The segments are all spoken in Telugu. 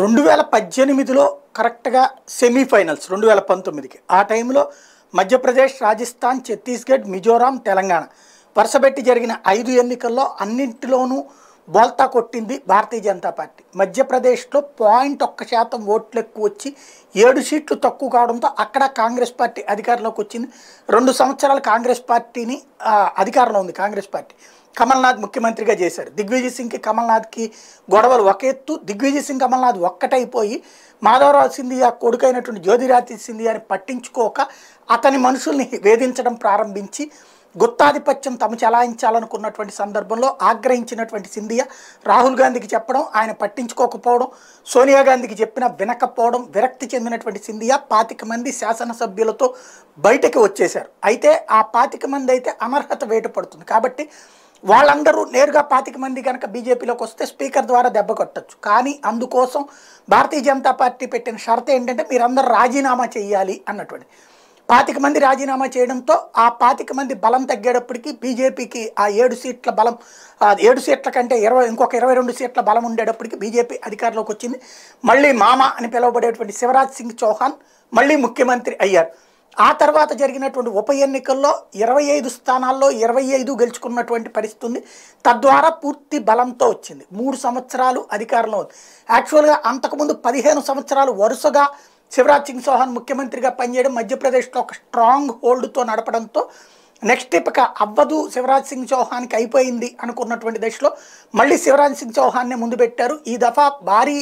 రెండు వేల పద్దెనిమిదిలో కరెక్ట్గా సెమీఫైనల్స్ రెండు వేల పంతొమ్మిదికి ఆ టైంలో మధ్యప్రదేశ్ రాజస్థాన్ ఛత్తీస్గఢ్ మిజోరాం తెలంగాణ వరుసబెట్టి జరిగిన ఐదు ఎన్నికల్లో అన్నింటిలోనూ బోల్తా కొట్టింది భారతీయ జనతా పార్టీ మధ్యప్రదేశ్లో పాయింట్ ఒక్క శాతం ఓట్లు ఎక్కువ వచ్చి ఏడు సీట్లు తక్కువ కావడంతో అక్కడ కాంగ్రెస్ పార్టీ అధికారంలోకి వచ్చింది రెండు సంవత్సరాలు కాంగ్రెస్ పార్టీని అధికారంలో ఉంది కాంగ్రెస్ పార్టీ కమల్నాథ్ ముఖ్యమంత్రిగా చేశారు దిగ్విజయ్ సింగ్కి కమల్నాథ్కి గొడవలు ఒక ఎత్తు దిగ్విజయ్ సింగ్ కమల్నాథ్ ఒక్కటైపోయి మాధవరావు సింధియా కొడుకైనటువంటి జ్యోతిరాతి సింధియాని పట్టించుకోక అతని మనుషుల్ని వేధించడం ప్రారంభించి గుత్తాధిపత్యం తమ చలాయించాలనుకున్నటువంటి సందర్భంలో ఆగ్రహించినటువంటి సింధియా రాహుల్ గాంధీకి చెప్పడం ఆయన పట్టించుకోకపోవడం సోనియా గాంధీకి చెప్పినా వినకపోవడం విరక్తి చెందినటువంటి సింధియా పాతిక మంది శాసనసభ్యులతో బయటకు వచ్చేశారు అయితే ఆ పాతిక మంది అయితే అనర్హత వేటపడుతుంది పడుతుంది కాబట్టి వాళ్ళందరూ నేరుగా పాతిక మంది కనుక బీజేపీలోకి వస్తే స్పీకర్ ద్వారా దెబ్బ కొట్టచ్చు కానీ అందుకోసం భారతీయ జనతా పార్టీ పెట్టిన షరత్ ఏంటంటే మీరందరూ రాజీనామా చేయాలి అన్నటువంటి పాతిక మంది రాజీనామా చేయడంతో ఆ పాతిక మంది బలం తగ్గేటప్పటికి బీజేపీకి ఆ ఏడు సీట్ల బలం ఏడు సీట్ల కంటే ఇరవై ఇంకొక ఇరవై రెండు సీట్ల బలం ఉండేటప్పటికి బీజేపీ అధికారంలోకి వచ్చింది మళ్ళీ మామ అని పిలువబడేటువంటి శివరాజ్ సింగ్ చౌహాన్ మళ్ళీ ముఖ్యమంత్రి అయ్యారు ఆ తర్వాత జరిగినటువంటి ఉప ఎన్నికల్లో ఇరవై ఐదు స్థానాల్లో ఇరవై ఐదు గెలుచుకున్నటువంటి పరిస్థితి ఉంది తద్వారా పూర్తి బలంతో వచ్చింది మూడు సంవత్సరాలు అధికారంలో ఉంది యాక్చువల్గా అంతకుముందు పదిహేను సంవత్సరాలు వరుసగా శివరాజ్ సింగ్ చౌహాన్ ముఖ్యమంత్రిగా పనిచేయడం మధ్యప్రదేశ్లో ఒక స్ట్రాంగ్ హోల్డ్తో నడపడంతో నెక్స్ట్ ఇప్పక అవ్వదు శివరాజ్ సింగ్ చౌహాన్కి అయిపోయింది అనుకున్నటువంటి దశలో మళ్ళీ శివరాజ్ సింగ్ చౌహాన్ని ముందు పెట్టారు ఈ దఫా భారీ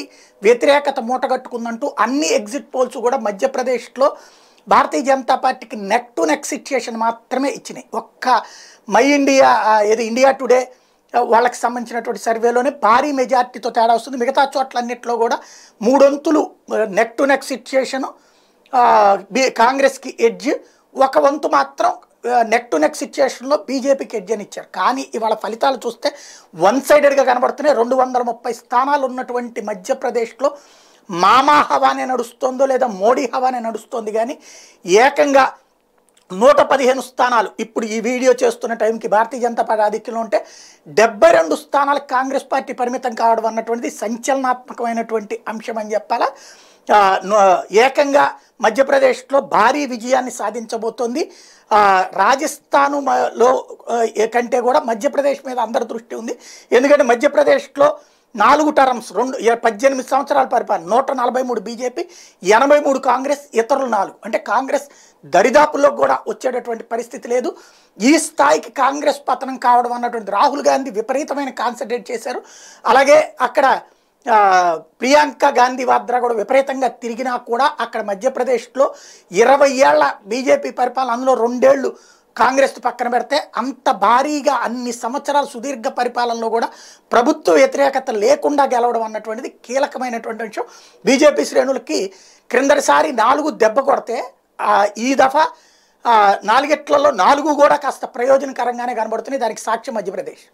వ్యతిరేకత మూటగట్టుకుందంటూ అన్ని ఎగ్జిట్ పోల్స్ కూడా మధ్యప్రదేశ్లో భారతీయ జనతా పార్టీకి నెక్ టు నెక్ సిచ్యుయేషన్ మాత్రమే ఇచ్చినాయి ఒక్క మై ఇండియా ఏది ఇండియా టుడే వాళ్ళకి సంబంధించినటువంటి సర్వేలోనే భారీ మెజార్టీతో తేడా వస్తుంది మిగతా చోట్లన్నింటిలో కూడా మూడొంతులు నెక్ టు నెక్ సిచ్యుయేషను బీ కాంగ్రెస్కి ఎడ్జ్ ఒక వంతు మాత్రం నెక్ టు నెక్ సిచ్యుయేషన్లో బీజేపీకి ఎడ్జ్ అని ఇచ్చారు కానీ ఇవాళ ఫలితాలు చూస్తే వన్ సైడెడ్గా కనబడుతున్నాయి రెండు వందల ముప్పై స్థానాలు ఉన్నటువంటి మధ్యప్రదేశ్లో మామా హవానే నడుస్తోందో లేదా మోడీ హవానే నడుస్తోంది కానీ ఏకంగా నూట పదిహేను స్థానాలు ఇప్పుడు ఈ వీడియో చేస్తున్న టైంకి భారతీయ జనతా పార్టీ ఆధిక్యంలో ఉంటే డెబ్బై రెండు స్థానాలు కాంగ్రెస్ పార్టీ పరిమితం కావడం అన్నటువంటిది సంచలనాత్మకమైనటువంటి అంశం అని చెప్పాలా ఏకంగా మధ్యప్రదేశ్లో భారీ విజయాన్ని సాధించబోతోంది లో కంటే కూడా మధ్యప్రదేశ్ మీద అందరి దృష్టి ఉంది ఎందుకంటే మధ్యప్రదేశ్లో నాలుగు టర్మ్స్ రెండు పద్దెనిమిది సంవత్సరాల పరిపాలన నూట నలభై మూడు బీజేపీ ఎనభై మూడు కాంగ్రెస్ ఇతరులు నాలుగు అంటే కాంగ్రెస్ దరిదాపుల్లో కూడా వచ్చేటటువంటి పరిస్థితి లేదు ఈ స్థాయికి కాంగ్రెస్ పతనం కావడం అన్నటువంటి రాహుల్ గాంధీ విపరీతమైన కాన్సన్ట్రేట్ చేశారు అలాగే అక్కడ ప్రియాంక గాంధీ వాద్రా కూడా విపరీతంగా తిరిగినా కూడా అక్కడ మధ్యప్రదేశ్లో ఇరవై ఏళ్ల బీజేపీ పరిపాలన అందులో రెండేళ్లు కాంగ్రెస్ పక్కన పెడితే అంత భారీగా అన్ని సంవత్సరాలు సుదీర్ఘ పరిపాలనలో కూడా ప్రభుత్వ వ్యతిరేకత లేకుండా గెలవడం అన్నటువంటిది కీలకమైనటువంటి అంశం బీజేపీ శ్రేణులకి క్రిందటిసారి నాలుగు దెబ్బ కొడితే ఈ దఫా నాలుగిట్లలో నాలుగు కూడా కాస్త ప్రయోజనకరంగానే కనబడుతున్నాయి దానికి సాక్ష్యం మధ్యప్రదేశ్